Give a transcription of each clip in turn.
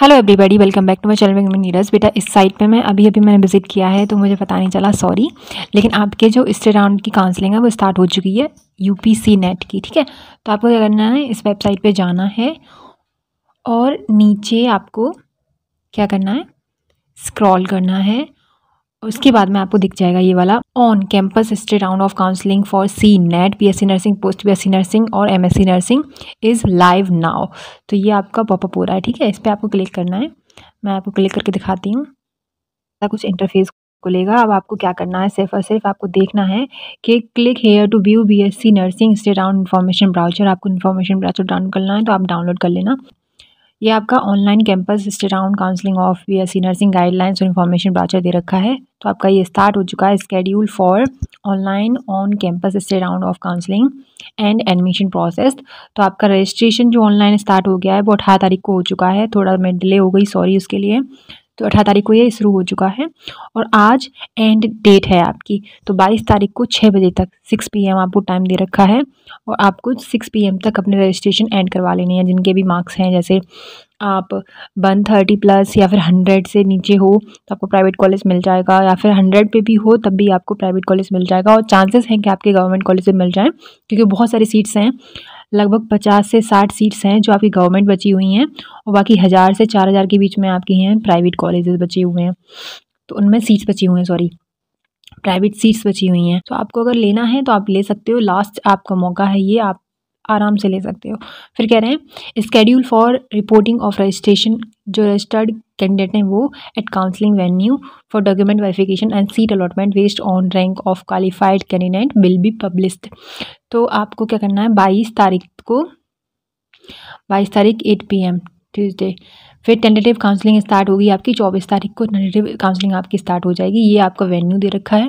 hello everybody welcome back to my channel Neeraj बेटा इस site पे मैं अभी अभी मैंने विजिट किया है तो मुझे पता नहीं चला सॉरी लेकिन आपके जो स्टे राउंड की काउंसलिंग है वो स्टार्ट हो चुकी है यूपीसी नेट की ठीक है तो आपको क्या करना है इस वेबसाइट पे जाना है और नीचे आपको क्या करना है स्क्रॉल करना है उसके बाद में आपको दिख जाएगा ये वाला on campus state round of counselling for सी नेट BSc nursing post BSc nursing और M nursing is live now तो ये आपका पॉपअप हो रहा है ठीक है इस पर आपको क्लिक करना है मैं आपको क्लिक करके दिखाती हूँ कुछ इंटरफेस खुलेगा अब आपको क्या करना है सिर्फ और सिर्फ आपको देखना है कि click here to view C nursing state round information brochure आपको इन्फॉर्मेशन ब्राउचर डाउन करना है तो आप डाउनलोड कर लेना ये आपका online campus state counselling of B S C nursing guidelines और इन्फॉर्मेशन ब्राचर दे रखा है तो आपका ये स्टार्ट हो चुका है schedule for online on campus state of counselling and admission process तो आपका रजिस्ट्रेशन जो ऑनलाइन स्टार्ट हो गया है वो अठारह तारीख को हो चुका है थोड़ा मैं डिले हो गई सॉरी उसके लिए तो अठारह तारीख को ये शुरू हो चुका है और आज एंड डेट है आपकी तो बाईस तारीख को छः बजे तक सिक्स पी आपको टाइम दे रखा है और आपको सिक्स पी तक अपने रजिस्ट्रेशन एंड करवा लेने हैं जिनके भी मार्क्स हैं जैसे आप वन थर्टी प्लस या फिर हंड्रेड से नीचे हो तो आपको प्राइवेट कॉलेज मिल जाएगा या फिर हंड्रेड पे भी हो तब भी आपको प्राइवेट कॉलेज मिल जाएगा और चांसेस हैं कि आपके गवर्नमेंट कॉलेज में मिल जाएँ क्योंकि बहुत सारी सीट्स हैं लगभग पचास से साठ सीट्स हैं जो आपकी गवर्नमेंट बची हुई हैं और बाकी हज़ार से चार हज़ार के बीच में आपके हैं प्राइवेट कॉलेजेस बचे हुए हैं तो उनमें सीट्स बची हुई हैं सॉरी प्राइवेट सीट्स बची हुई हैं तो आपको अगर लेना है तो आप ले सकते हो लास्ट आपका मौका है ये आप आराम से ले सकते हो फिर कह रहे हैं schedule for reporting of registration जो रजिस्टर्ड कैंडिडेट हैं वो at counselling venue for document verification and seat allotment based on rank of qualified candidate will be published तो आपको क्या करना है बाईस तारीख को बाईस तारीख एट पी एम ट्यूजडे फिर टेंटेटिव काउंसलिंग स्टार्ट होगी आपकी चौबीस तारीख को टेंटेटिव काउंसलिंग आपकी स्टार्ट हो जाएगी ये आपका वेन्यू दे रखा है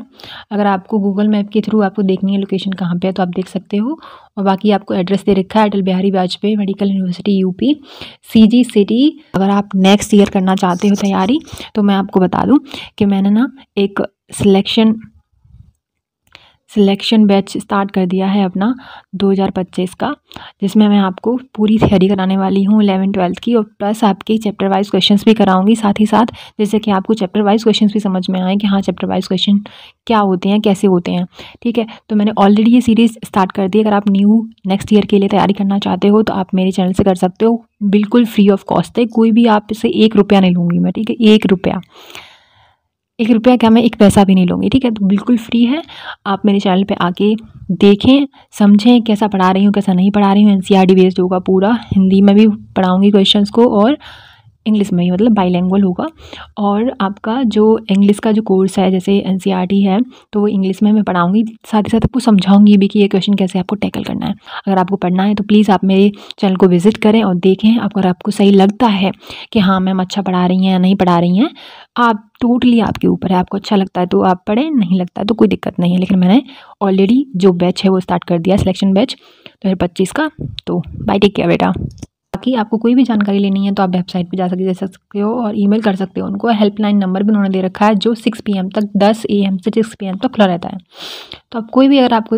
अगर आपको गूगल मैप के थ्रू आपको देखनी है लोकेशन कहाँ पे है तो आप देख सकते हो और बाकी आपको एड्रेस दे रखा है Atal Bihari Vajpayee medical university UP जी सिटी अगर आप नेक्स्ट ईयर करना चाहते हो तैयारी तो मैं आपको बता दूँ कि मैंने ना एक सिलेक्शन सिलेक्शन बैच स्टार्ट कर दिया है अपना 2025 का जिसमें मैं आपको पूरी थियरी कराने वाली हूँ इलेवन ट्वेल्थ की और प्लस आपके चैप्टर वाइज क्वेश्चंस भी कराऊंगी साथ ही साथ जैसे कि आपको चैप्टर वाइज क्वेश्चंस भी समझ में आए कि हाँ चैप्टर वाइज क्वेश्चन क्या होते हैं कैसे होते हैं ठीक है तो मैंने ऑलरेडी ये सीरीज़ स्टार्ट कर दी अगर आप न्यू नेक्स्ट ईयर के लिए तैयारी करना चाहते हो तो आप मेरे चैनल से कर सकते हो बिल्कुल फ्री ऑफ कॉस्ट है कोई भी आप इसे एक रुपया नहीं लूँगी मैं ठीक है एक रुपया एक रुपया क्या मैं एक पैसा भी नहीं लूँगी ठीक है तो बिल्कुल फ्री है आप मेरे चैनल पे आके देखें समझें कैसा पढ़ा रही हूँ कैसा नहीं पढ़ा रही हूँ एन सी बेस्ड होगा पूरा हिंदी में भी पढ़ाऊँगी क्वेश्चंस को और इंग्लिश में ही मतलब बाईलैंगुअल होगा और आपका जो इंग्लिश का जो कोर्स है जैसे एन e है तो वो इंग्लिश में मैं पढ़ाऊँगी साथ ही साथ आपको समझाऊँगी भी कि ये क्वेश्चन कैसे आपको टैकल करना है अगर आपको पढ़ना है तो प्लीज़ आप मेरे चैनल को विज़िट करें और देखें अगर आपको सही लगता है कि हाँ मैम अच्छा पढ़ा रही हैं या नहीं पढ़ा रही हैं आप टोटली आपके ऊपर है आपको अच्छा लगता है तो आप पढ़ें नहीं लगता है तो कोई दिक्कत नहीं है लेकिन मैंने ऑलरेडी जो बैच है वो स्टार्ट कर दिया सिलेक्शन बैच दो हज़ार पच्चीस का तो बाई टेक केयर बेटा बाकी आपको कोई भी जानकारी लेनी है तो आप वेबसाइट पर जा सकते जा सकते हो और ईमेल कर सकते हो उनको हेल्पलाइन नंबर भी उन्होंने दे रखा है जो सिक्स पी तक दस ए से सिक्स पी तक खुला रहता है तो आप कोई भी अगर आपको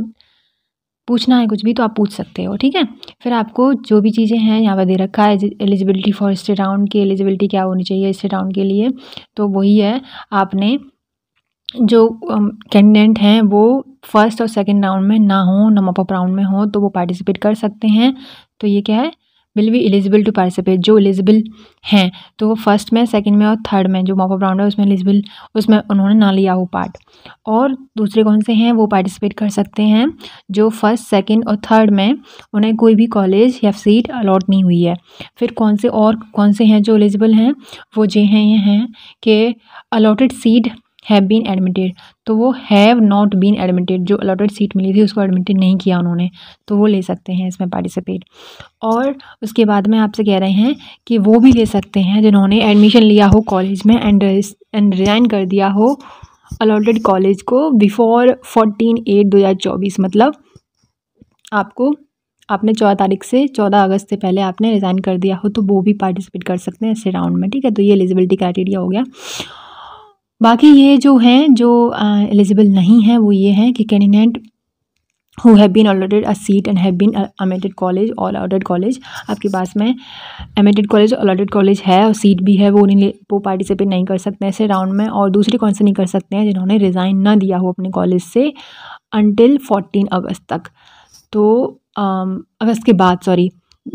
पूछना है कुछ भी तो आप पूछ सकते हो ठीक है फिर आपको जो भी चीज़ें हैं यहाँ पर दे रखा है एलिजिबिलिटी फॉर स्टे राउंड की एलिजिबिलिटी क्या होनी चाहिए स्टे राउंड के लिए तो वही है आपने जो कैंडिडेट हैं वो फर्स्ट और सेकंड राउंड में ना हो नमप राउंड में हो तो वो पार्टिसिपेट कर सकते हैं तो ये क्या है will be eligible to participate जो एलिजिबल हैं तो वो फर्स्ट में सेकंड में और थर्ड में जो मॉपअप राउंड है उसमें एलिजिबल उसमें उन्होंने ना लिया हो पार्ट और दूसरे कौन से हैं वो पार्टिसिपेट कर सकते हैं जो फर्स्ट सेकंड और थर्ड में उन्हें कोई भी कॉलेज या सीट अलॉट नहीं हुई है फिर कौन से और कौन से हैं जो एलिजिबल हैं वो जे हैं ये हैं कि allotted seat have been admitted तो वो हैव नॉट बीन एडमिटेड जो अलॉटेड सीट मिली थी उसको एडमिटेड नहीं किया उन्होंने तो वो ले सकते हैं इसमें पार्टिसिपेट और उसके बाद में आपसे कह रहे हैं कि वो भी ले सकते हैं जिन्होंने एडमिशन लिया हो कॉलेज में एंड एंड रिज़ाइन कर दिया हो अलॉटेड कॉलेज को बिफोर फोर्टीन एट दो हज़ार चौबीस मतलब आपको आपने चौदह तारीख से चौदह अगस्त से पहले आपने रिज़ाइन कर दिया हो तो वो भी पार्टिसिपेट कर सकते हैं इस राउंड में ठीक है तो ये एलिजिबिलिटी क्राइटेरिया हो गया बाकी ये जो हैं जो एलिजिबल नहीं हैं वो ये हैं कि candidate who have been allotted a seat and have been admitted college और अलॉटेड कॉलेज आपके पास में अमेटेड कॉलेज allotted कॉलेज है और सीट भी है वो नहीं वो पार्टिसिपेट नहीं कर सकते ऐसे राउंड में और दूसरे कौन से नहीं कर सकते हैं जिन्होंने रिज़ाइन ना दिया हो अपने कॉलेज से अनटिल फोर्टीन अगस्त तक तो um, अगस्त के बाद सॉरी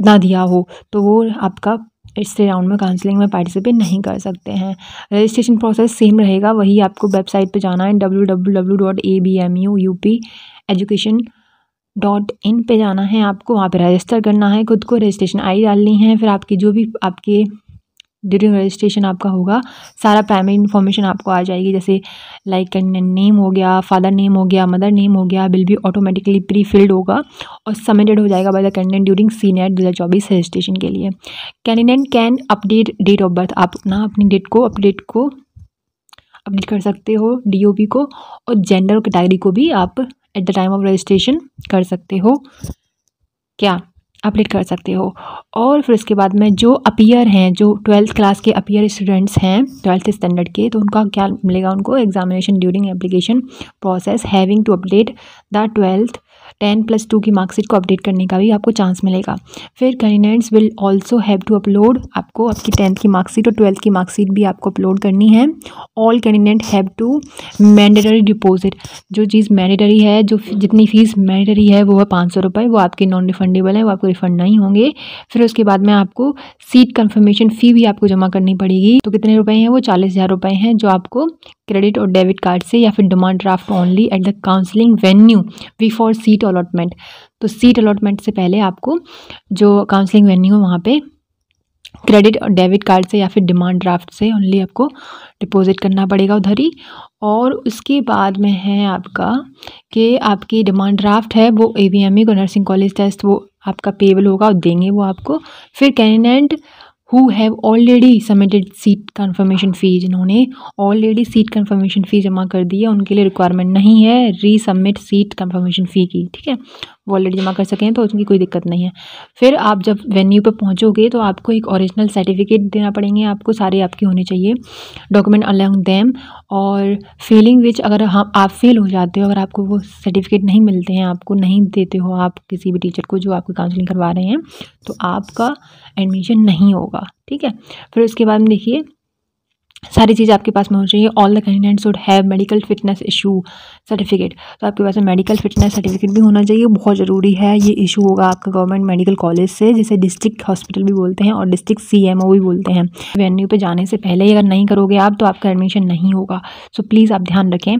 ना दिया हो तो वो आपका इससे राउंड में काउंसलिंग में पार्टिसिपेट नहीं कर सकते हैं रजिस्ट्रेशन प्रोसेस सेम रहेगा वही आपको वेबसाइट पे जाना है W W W dot A B M U U P education dot in पर जाना है आपको वहाँ पर रजिस्टर करना है खुद को रजिस्ट्रेशन आई डालनी है फिर आपकी जो भी आपके ड्यूरिंग रजिस्ट्रेशन आपका होगा सारा प्राइमरी इन्फॉर्मेशन आपको आ जाएगी जैसे लाइक नेम हो गया फादर नेम हो गया मदर नेम हो गया बिल भी ऑटोमेटिकली प्री फिल्ड होगा और सबमिटेड हो जाएगा by the candidate during senior दो हज़ार चौबीस रजिस्ट्रेशन के लिए candidate can update date of birth आप ना अपनी डेट को अपडेट को अपडेट कर सकते हो डी को और जेंडर कैटेगरी को भी आप at the time of registration कर सकते हो क्या अपडेट कर सकते हो और फिर उसके बाद में जो अपियर हैं जो ट्वेल्थ क्लास के अपियर स्टूडेंट्स हैं ट्वेल्थ स्टैंडर्ड के तो उनका क्या मिलेगा उनको examination during application process having to update the twelfth ten plus two की मार्कशीट को अपडेट करने का भी आपको चांस मिलेगा फिर candidates will also have to upload आपको आपकी टेंथ की मार्कशीट और ट्वेल्थ की मार्कशीट भी आपको अपलोड करनी है all candidate have to mandatory deposit जो चीज़ मैंडेटरी है जो जितनी फ़ीस मैंडेटरी है वो है पाँच सौ रुपये वो आपके नॉन रिफंडेबल है वो आपको रिफंड नहीं होंगे फिर उसके बाद में आपको सीट कन्फर्मेशन फ़ी भी आपको जमा करनी पड़ेगी तो कितने रुपए हैं वो चालीस हज़ार रुपये हैं जो आपको क्रेडिट और डेबिट कार्ड से या फिर demand draft only at the counselling venue before seat allotment तो सीट अलॉटमेंट से पहले आपको जो काउंसलिंग वेन्यू है वहाँ पे क्रेडिट और डेबिट कार्ड से या फिर डिमांड ड्राफ्ट से ओनली आपको डिपॉजिट करना पड़ेगा उधर ही और उसके बाद में है आपका कि आपकी डिमांड ड्राफ्ट है वो ए वी एम ई को नर्सिंग कॉलेज टेस्ट वो आपका पेबल होगा और देंगे वो आपको फिर candidate who have already submitted seat confirmation fee जिन्होंने ऑलरेडी सीट कन्फर्मेशन फ़ी जमा कर दी है उनके लिए रिक्वायरमेंट नहीं है रीसबमिट सीट कन्फर्मेशन फ़ी की ठीक है वॉलेट जमा कर सकें तो उसकी कोई दिक्कत नहीं है फिर आप जब वेन्यू पर पहुँचोगे तो आपको एक ओरिजिनल सर्टिफिकेट देना पड़ेंगे आपको सारे आपके होने चाहिए डॉक्यूमेंट अलॉन्ग दैम और फेलिंग विच अगर हम आप फेल हो जाते हो अगर आपको वो सर्टिफिकेट नहीं मिलते हैं आपको नहीं देते हो आप किसी भी टीचर को जो आपको काउंसलिंग करवा रहे हैं तो आपका एडमिशन नहीं होगा ठीक है फिर उसके बाद में देखिए सारी चीज़ें आपके पास में होनी चाहिए all the candidates would have medical fitness issue certificate तो आपके पास में मेडिकल फिटनेस सर्टिफिकेट भी होना चाहिए बहुत ज़रूरी है ये इशू होगा आपका गवर्नमेंट मेडिकल कॉलेज से जिसे डिस्ट्रिक्ट हॉस्पिटल भी बोलते हैं और डिस्ट्रिक्ट सी भी बोलते हैं वेन्यू पे जाने से पहले अगर नहीं करोगे आप तो आपका एडमिशन नहीं होगा सो so, प्लीज़ आप ध्यान रखें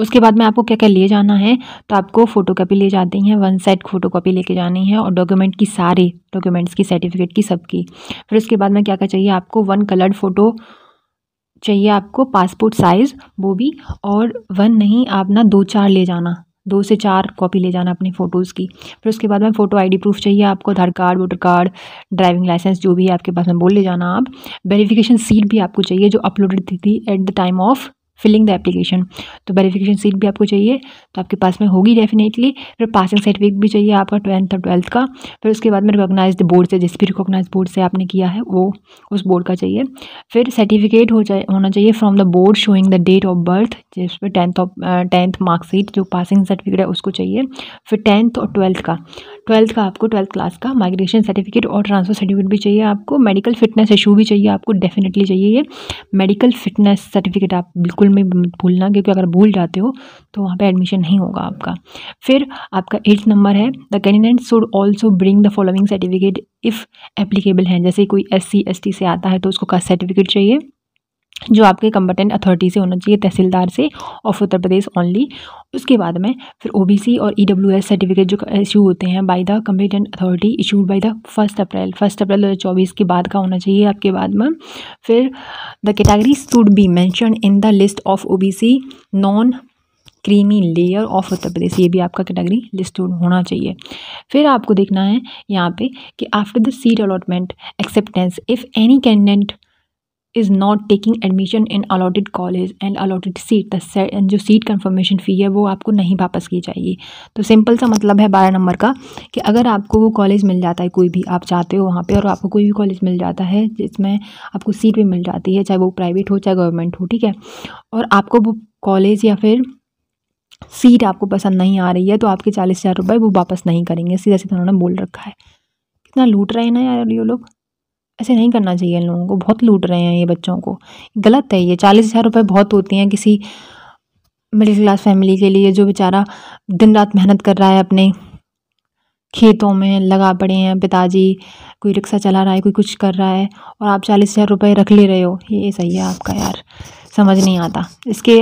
उसके बाद में आपको क्या क्या लिए जाना है तो आपको फोटो कापी ले जाती हैं वन सेट फोटो कापी लेके जानी है और डॉक्यूमेंट की सारे डॉक्यूमेंट्स की सर्टिफिकेट की सबकी फिर उसके बाद में क्या क्या चाहिए आपको वन कलर्ड फोटो चाहिए आपको पासपोर्ट साइज़ वो भी और वन नहीं आप ना दो चार ले जाना दो से चार कॉपी ले जाना अपनी फ़ोटोज़ की फिर उसके बाद में फ़ोटो आईडी प्रूफ चाहिए आपको Aadhaar card voter card driving licence जो भी है आपके पास में बोल ले जाना आप वेरिफिकेशन सीट भी आपको चाहिए जो अपलोडेड थी, थी at the time of filling the application तो वेरीफ़िकेशन सीट भी आपको चाहिए तो आपके पास में होगी डेफिनेटली फिर पासिंग सर्टिफिकेट भी चाहिए आपका ट्वेल्थ और ट्वेल्थ का फिर उसके बाद में रिकोगनाइज बोर्ड से जिस भी रिकोगनाइज बोर्ड से आपने किया है वो उस बोर्ड का चाहिए फिर सर्टिफिकेट हो जाए होना चाहिए from the board showing the date of birth जिस पर टेंथ ऑफ टेंथ मार्कशीट जो पासिंग सर्टिफिकेट है उसको चाहिए फिर टेंथ और ट्वेल्थ का ट्वेल्थ का आपको ट्वेल्थ क्लास का माइग्रेशन सर्टिफिकेट और ट्रांसफर सर्टिफिकेट भी चाहिए आपको मेडिकल फिटनेस इशू भी चाहिए आपको डेफिनेटली चाहिए ये मेडिकल फिटनेस सर्टिफिकेट आप बिल्कुल में भूलना क्योंकि अगर भूल जाते हो तो वहाँ पे एडमिशन नहीं होगा आपका फिर आपका एट्थ नंबर है the candidate should also bring the following certificate if applicable है जैसे कोई एस सी एस टी से आता है तो उसको का सर्टिफिकेट चाहिए जो आपके कंपटेंट अथॉरिटी से होना चाहिए तहसीलदार से ऑफ उत्तर प्रदेश ओनली उसके बाद में फिर ओबीसी और ईडब्ल्यूएस e सर्टिफिकेट जो इशू होते हैं by the competent authority issued by the first April first April दो चौबीस के बाद का होना चाहिए आपके बाद में फिर the category should be mentioned in the list of C non creamy layer of Uttar Pradesh ये भी आपका कैटेगरी लिस्ट होना चाहिए फिर आपको देखना है यहाँ पे कि after the seat allotment acceptance if any candidate is not taking admission in allotted college and allotted seat and जो सीट confirmation फ़ी है वो आपको नहीं वापस की जाएगी तो सिंपल सा मतलब है बारह नंबर का कि अगर आपको वो कॉलेज मिल जाता है कोई भी आप चाहते हो वहाँ पर और आपको कोई भी कॉलेज मिल जाता है जिसमें आपको सीट भी मिल जाती है चाहे वो प्राइवेट हो चाहे गवर्नमेंट हो ठीक है और आपको वो कॉलेज या फिर सीट आपको पसंद नहीं आ रही है तो आपके चालीस हज़ार रुपये वो वापस नहीं करेंगे सीधा सीधा उन्होंने बोल रखा है कितना लूट रहे हैं ना यार ये लोग ऐसे नहीं करना चाहिए इन लोगों को बहुत लूट रहे हैं ये बच्चों को गलत है ये चालीस हज़ार रुपये बहुत होती हैं किसी मिडिल क्लास फैमिली के लिए जो बेचारा दिन रात मेहनत कर रहा है अपने खेतों में लगा पड़े हैं पिताजी कोई रिक्शा चला रहा है कोई कुछ कर रहा है और आप चालीस हज़ार रुपये रख ले रहे हो ये सही है आपका यार समझ नहीं आता इसके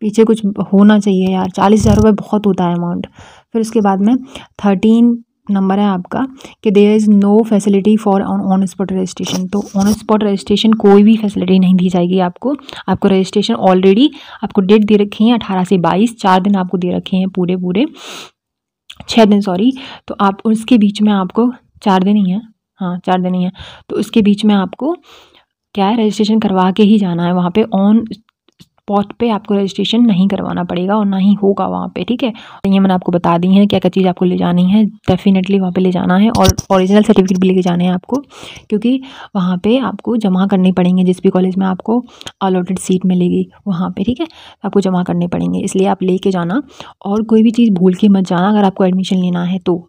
पीछे कुछ होना चाहिए यार चालीस हज़ार रुपये बहुत होता है अमाउंट फिर उसके बाद में थर्टीन नंबर है आपका कि there is no facility for on on spot registration तो ऑन स्पॉट रजिस्ट्रेशन कोई भी फैसिलिटी नहीं दी जाएगी आपको आपको रजिस्ट्रेशन ऑलरेडी आपको डेट दे रखी है अठारह से बाईस चार दिन आपको दे रखे हैं पूरे पूरे छः दिन सॉरी तो आप उसके बीच में आपको चार दिन ही है हाँ चार दिन ही है तो उसके बीच में आपको क्या है रजिस्ट्रेशन करवा के ही जाना है वहाँ पे ऑन स्पॉट पे आपको रजिस्ट्रेशन नहीं करवाना पड़ेगा और ना ही होगा वहाँ पे ठीक है तो ये मैंने आपको बता दी है क्या क्या चीज़ आपको ले जानी है डेफिनेटली वहाँ पे ले जाना है और ओरिजिनल सर्टिफिकेट भी लेके जाने हैं आपको क्योंकि वहाँ पे आपको जमा करने पड़ेंगे जिस भी कॉलेज में आपको अलॉटेड सीट मिलेगी वहाँ पर ठीक है आपको जमा करने पड़ेंगे इसलिए आप लेके जाना और कोई भी चीज़ भूल के मत जाना अगर आपको एडमिशन लेना है तो